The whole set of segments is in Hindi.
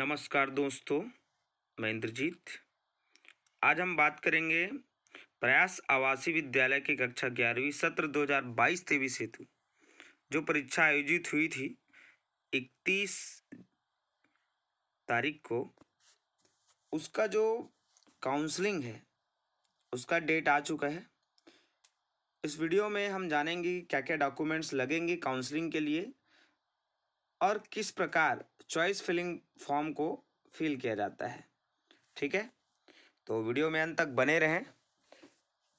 नमस्कार दोस्तों मैं इंद्रजीत आज हम बात करेंगे प्रयास आवासीय विद्यालय की कक्षा ग्यारहवीं सत्र 2022 तेईस हेतु जो परीक्षा आयोजित हुई थी 31 तारीख को उसका जो काउंसलिंग है उसका डेट आ चुका है इस वीडियो में हम जानेंगे क्या क्या डॉक्यूमेंट्स लगेंगे काउंसलिंग के लिए और किस प्रकार चॉइस फिलिंग फॉर्म को फिल किया जाता है ठीक है तो वीडियो में अंत तक बने रहें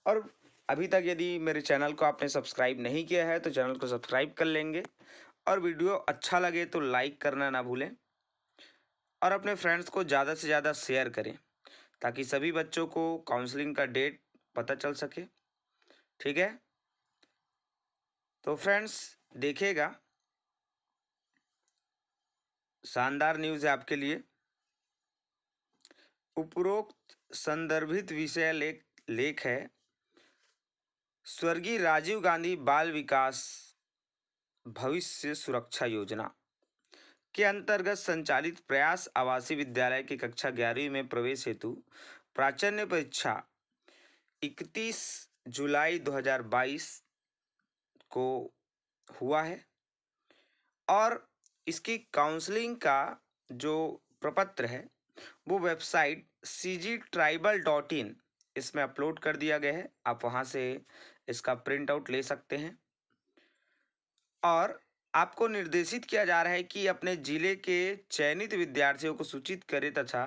और अभी तक यदि मेरे चैनल को आपने सब्सक्राइब नहीं किया है तो चैनल को सब्सक्राइब कर लेंगे और वीडियो अच्छा लगे तो लाइक करना ना भूलें और अपने फ्रेंड्स को ज़्यादा से ज़्यादा शेयर करें ताकि सभी बच्चों को काउंसलिंग का डेट पता चल सके ठीक है तो फ्रेंड्स देखेगा शानदार न्यूज़ है आपके लिए उपरोक्त संदर्भित विषय लेख लेख है स्वर्गीय राजीव गांधी बाल विकास भविष्य सुरक्षा योजना के अंतर्गत संचालित प्रयास आवासीय विद्यालय की कक्षा ग्यारहवीं में प्रवेश हेतु प्राचार्य परीक्षा 31 जुलाई 2022 को हुआ है और इसकी काउंसलिंग का जो प्रपत्र है वो website C G tribal dot in इसमें अपलोड कर दिया गया है आप वहाँ से इसका प्रिंट आउट ले सकते हैं और आपको निर्देशित किया जा रहा है कि अपने ज़िले के चयनित विद्यार्थियों को सूचित करें तथा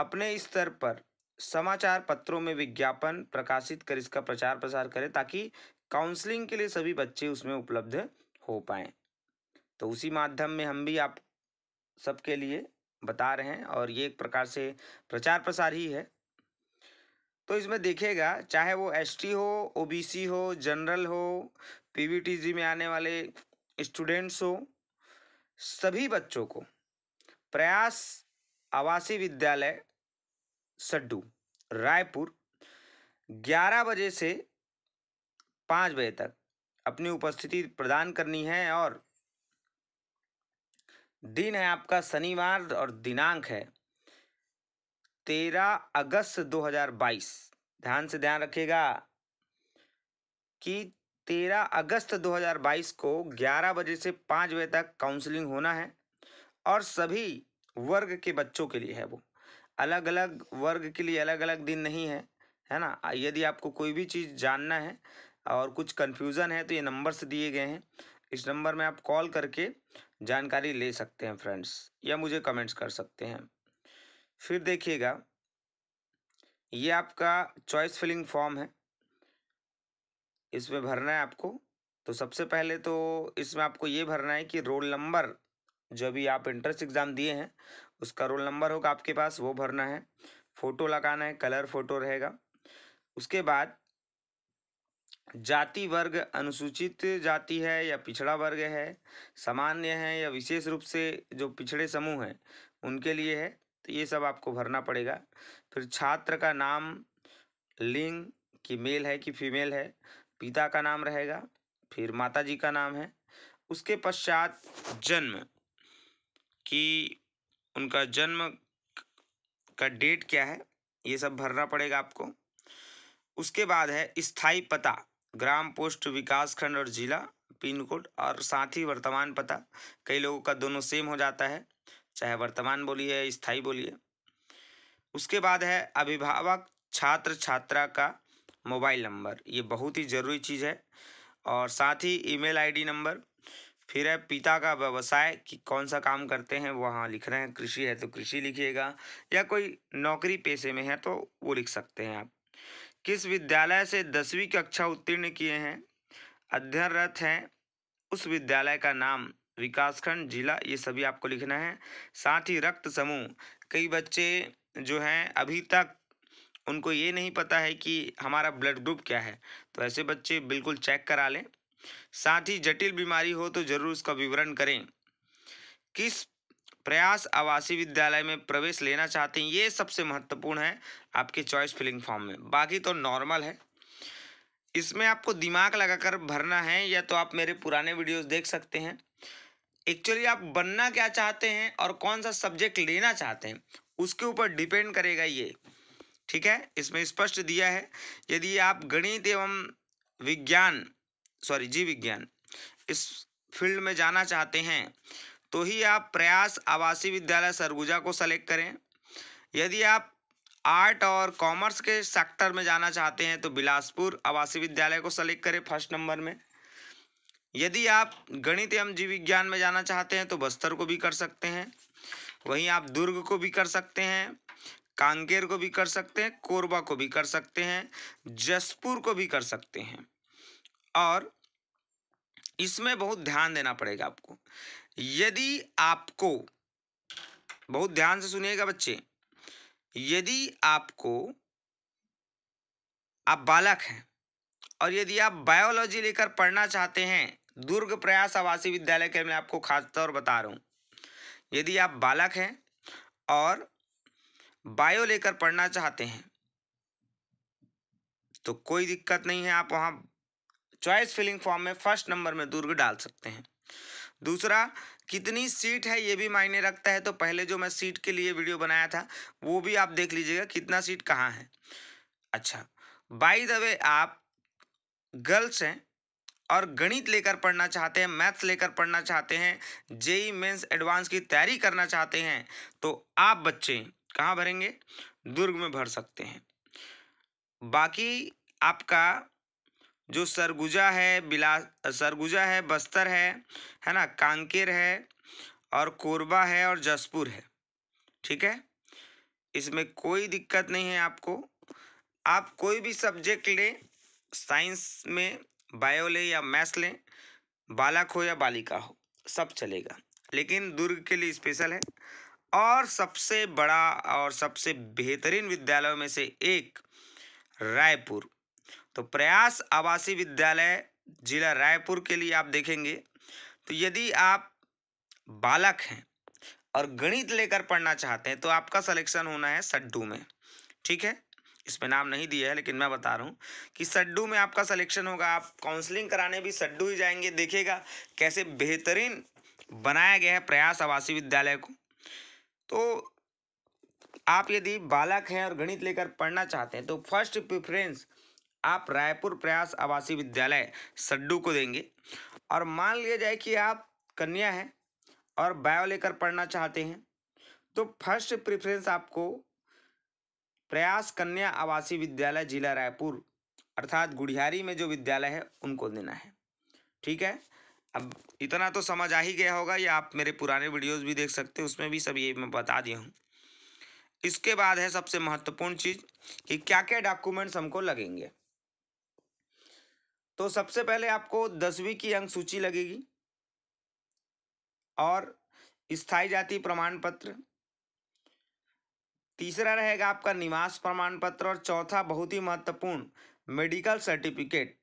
अपने स्तर पर समाचार पत्रों में विज्ञापन प्रकाशित कर इसका प्रचार प्रसार करें ताकि काउंसलिंग के लिए सभी बच्चे उसमें उपलब्ध हो पाएँ तो उसी माध्यम में हम भी आप सबके लिए बता रहे हैं और ये एक प्रकार से प्रचार प्रसार ही है तो इसमें देखेगा चाहे वो एसटी हो ओबीसी हो जनरल हो पीवीटीजी में आने वाले स्टूडेंट्स हो सभी बच्चों को प्रयास आवासीय विद्यालय सड्डू रायपुर 11 बजे से 5 बजे तक अपनी उपस्थिति प्रदान करनी है और दिन है आपका शनिवार और दिनांक है तेरह अगस्त 2022 ध्यान से ध्यान रखिएगा कि तेरह अगस्त 2022 को ग्यारह बजे से पाँच बजे तक काउंसलिंग होना है और सभी वर्ग के बच्चों के लिए है वो अलग अलग वर्ग के लिए अलग अलग दिन नहीं है है ना यदि आपको कोई भी चीज़ जानना है और कुछ कन्फ्यूज़न है तो ये नंबर्स दिए गए हैं इस नंबर में आप कॉल करके जानकारी ले सकते हैं फ्रेंड्स या मुझे कमेंट्स कर सकते हैं फिर देखिएगा ये आपका चॉइस फिलिंग फॉर्म है इसमें भरना है आपको तो सबसे पहले तो इसमें आपको ये भरना है कि रोल नंबर जो अभी आप इंट्रेंस एग्ज़ाम दिए हैं उसका रोल नंबर होगा आपके पास वो भरना है फ़ोटो लगाना है कलर फ़ोटो रहेगा उसके बाद जाति वर्ग अनुसूचित जाति है या पिछड़ा वर्ग है सामान्य है या विशेष रूप से जो पिछड़े समूह हैं उनके लिए है तो ये सब आपको भरना पड़ेगा फिर छात्र का नाम लिंग कि मेल है कि फीमेल है पिता का नाम रहेगा फिर माता जी का नाम है उसके पश्चात जन्म कि उनका जन्म का डेट क्या है ये सब भरना पड़ेगा आपको उसके बाद है स्थाई पता ग्राम पोस्ट विकास खंड और जिला पिन कोड और साथ ही वर्तमान पता कई लोगों का दोनों सेम हो जाता है चाहे वर्तमान बोलिए स्थाई बोली है उसके बाद है अभिभावक छात्र छात्रा का मोबाइल नंबर ये बहुत ही ज़रूरी चीज़ है और साथ ही ईमेल आईडी नंबर फिर है पिता का व्यवसाय कि कौन सा काम करते हैं वहाँ लिख रहे हैं कृषि है तो कृषि लिखिएगा या कोई नौकरी पेशे में है तो वो लिख सकते हैं आप किस विद्यालय से दसवीं कक्षा उत्तीर्ण किए हैं अध्ययनरत हैं उस विद्यालय का नाम विकासखंड जिला ये सभी आपको लिखना है साथ ही रक्त समूह कई बच्चे जो हैं अभी तक उनको ये नहीं पता है कि हमारा ब्लड ग्रुप क्या है तो ऐसे बच्चे बिल्कुल चेक करा लें साथ ही जटिल बीमारी हो तो ज़रूर उसका विवरण करें किस प्रयास आवासीय विद्यालय में प्रवेश लेना चाहते हैं ये सबसे महत्वपूर्ण है आपके चॉइस फिलिंग फॉर्म में बाकी तो नॉर्मल है इसमें आपको दिमाग लगाकर भरना है या तो आप मेरे पुराने वीडियोस देख सकते हैं एक्चुअली आप बनना क्या चाहते हैं और कौन सा सब्जेक्ट लेना चाहते हैं उसके ऊपर डिपेंड करेगा ये ठीक है इसमें स्पष्ट दिया है यदि आप गणित एवं विज्ञान सॉरी जीव विज्ञान इस फील्ड में जाना चाहते हैं तो ही आप प्रयास आवासीय विद्यालय सरगुजा को सेलेक्ट करें यदि आप आर्ट और कॉमर्स के सेक्टर में जाना चाहते हैं तो बिलासपुर आवासीय विद्यालय को सेलेक्ट करें फर्स्ट नंबर में यदि आप गणित एवं जीव विज्ञान में जाना चाहते हैं तो बस्तर को भी कर सकते हैं वहीं आप दुर्ग को भी कर सकते हैं कांकेर को भी कर सकते हैं कोरबा को भी कर सकते हैं जसपुर को भी कर सकते हैं और इसमें बहुत ध्यान देना पड़ेगा आपको यदि आपको बहुत ध्यान से सुनिएगा बच्चे यदि आपको आप बालक हैं और यदि आप बायोलॉजी लेकर पढ़ना चाहते हैं दुर्ग प्रयास आवासीय विद्यालय के मैं आपको खास तौर बता रहा हूँ यदि आप बालक हैं और बायो लेकर पढ़ना चाहते हैं तो कोई दिक्कत नहीं है आप वहाँ चॉइस फिलिंग फॉर्म में फर्स्ट नंबर में दुर्ग डाल सकते हैं दूसरा कितनी सीट है ये भी मायने रखता है तो पहले जो मैं सीट के लिए वीडियो बनाया था वो भी आप देख लीजिएगा कितना सीट कहाँ है अच्छा बाई द वे आप गर्ल्स हैं और गणित लेकर पढ़ना चाहते हैं मैथ्स लेकर पढ़ना चाहते हैं जेई मेंस एडवांस की तैयारी करना चाहते हैं तो आप बच्चे कहाँ भरेंगे दुर्ग में भर सकते हैं बाकी आपका जो सरगुजा है बिला सरगुजा है बस्तर है है ना कांकेर है और कोरबा है और जसपुर है ठीक है इसमें कोई दिक्कत नहीं है आपको आप कोई भी सब्जेक्ट लें साइंस में बायो लें या मैथ्स लें बालक हो या बालिका हो सब चलेगा लेकिन दुर्ग के लिए स्पेशल है और सबसे बड़ा और सबसे बेहतरीन विद्यालयों में से एक रायपुर तो प्रयास आवासीय विद्यालय जिला रायपुर के लिए आप देखेंगे तो यदि आप बालक हैं और गणित लेकर पढ़ना चाहते हैं तो आपका सिलेक्शन होना है सड्डू में ठीक है इसमें नाम नहीं दिया है लेकिन मैं बता रहा हूँ कि सड्डू में आपका सिलेक्शन होगा आप काउंसलिंग कराने भी सड्डू ही जाएंगे देखेगा कैसे बेहतरीन बनाया गया है प्रयास आवासीय विद्यालय को तो आप यदि बालक हैं और गणित लेकर पढ़ना चाहते हैं तो फर्स्ट प्रिफरेंस आप रायपुर प्रयास आवासीय विद्यालय सड्डू को देंगे और मान लिया जाए कि आप कन्या हैं और बायो लेकर पढ़ना चाहते हैं तो फर्स्ट प्रेफरेंस आपको प्रयास कन्या आवासीय विद्यालय जिला रायपुर अर्थात गुड़ियारी में जो विद्यालय है उनको देना है ठीक है अब इतना तो समझ आ ही गया होगा या आप मेरे पुराने वीडियोस भी देख सकते हैं उसमें भी सब ये मैं बता दिया हूँ इसके बाद है सबसे महत्वपूर्ण चीज़ कि क्या क्या डॉक्यूमेंट्स हमको लगेंगे तो सबसे पहले आपको दसवीं की अंक सूची लगेगी और स्थाई जाति प्रमाण पत्र तीसरा रहेगा आपका निवास प्रमाण पत्र और चौथा बहुत ही महत्वपूर्ण मेडिकल सर्टिफिकेट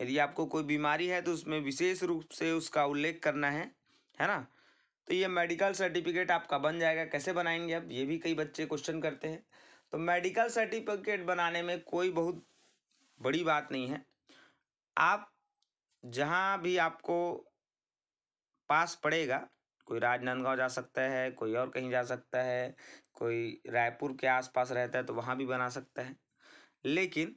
यदि आपको कोई बीमारी है तो उसमें विशेष रूप से उसका उल्लेख करना है है ना तो ये मेडिकल सर्टिफिकेट आपका बन जाएगा कैसे बनाएंगे आप ये भी कई बच्चे क्वेश्चन करते हैं तो मेडिकल सर्टिफिकेट बनाने में कोई बहुत बड़ी बात नहीं है आप जहाँ भी आपको पास पड़ेगा कोई राजनांदगांव जा सकता है कोई और कहीं जा सकता है कोई रायपुर के आसपास रहता है तो वहाँ भी बना सकता है लेकिन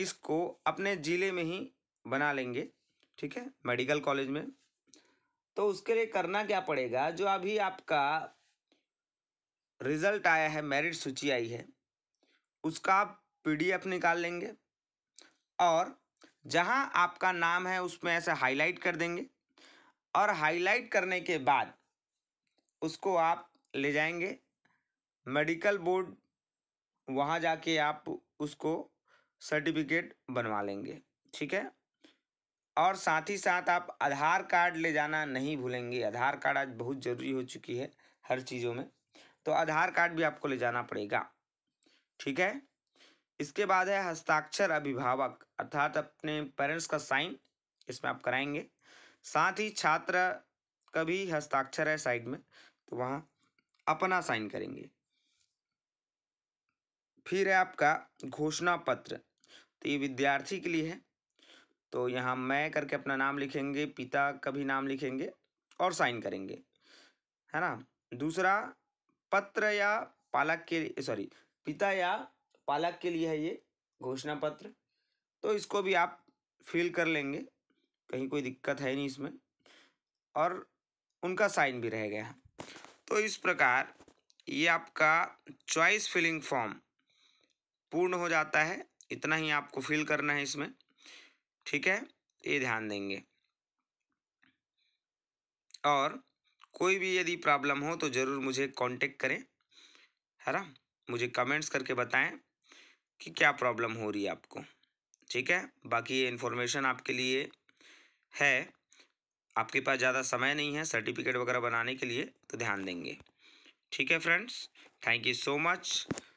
इसको अपने ज़िले में ही बना लेंगे ठीक है मेडिकल कॉलेज में तो उसके लिए करना क्या पड़ेगा जो अभी आपका रिज़ल्ट आया है मेरिट सूची आई है उसका आप पी निकाल लेंगे और जहां आपका नाम है उसमें ऐसे हाईलाइट कर देंगे और हाईलाइट करने के बाद उसको आप ले जाएंगे मेडिकल बोर्ड वहाँ जाके आप उसको सर्टिफिकेट बनवा लेंगे ठीक है और साथ ही साथ आप आधार कार्ड ले जाना नहीं भूलेंगे आधार कार्ड आज बहुत ज़रूरी हो चुकी है हर चीज़ों में तो आधार कार्ड भी आपको ले जाना पड़ेगा ठीक है इसके बाद है हस्ताक्षर अभिभावक अर्थात अपने पेरेंट्स का साइन इसमें आप कराएंगे साथ ही छात्र का भी हस्ताक्षर है साइड में तो वहाँ अपना साइन करेंगे फिर है आपका घोषणा पत्र तो ये विद्यार्थी के लिए है तो यहाँ मैं करके अपना नाम लिखेंगे पिता का भी नाम लिखेंगे और साइन करेंगे है ना दूसरा पत्र या पालक के सॉरी पिता या पालक के लिए है ये घोषणा पत्र तो इसको भी आप फिल कर लेंगे कहीं कोई दिक्कत है नहीं इसमें और उनका साइन भी रह गया तो इस प्रकार ये आपका चॉइस फिलिंग फॉर्म पूर्ण हो जाता है इतना ही आपको फिल करना है इसमें ठीक है ये ध्यान देंगे और कोई भी यदि प्रॉब्लम हो तो ज़रूर मुझे कांटेक्ट करें है ना मुझे कमेंट्स करके बताएं कि क्या प्रॉब्लम हो रही है आपको ठीक है बाकी ये इन्फॉर्मेशन आपके लिए है आपके पास ज़्यादा समय नहीं है सर्टिफिकेट वगैरह बनाने के लिए तो ध्यान देंगे ठीक है friends thank you so much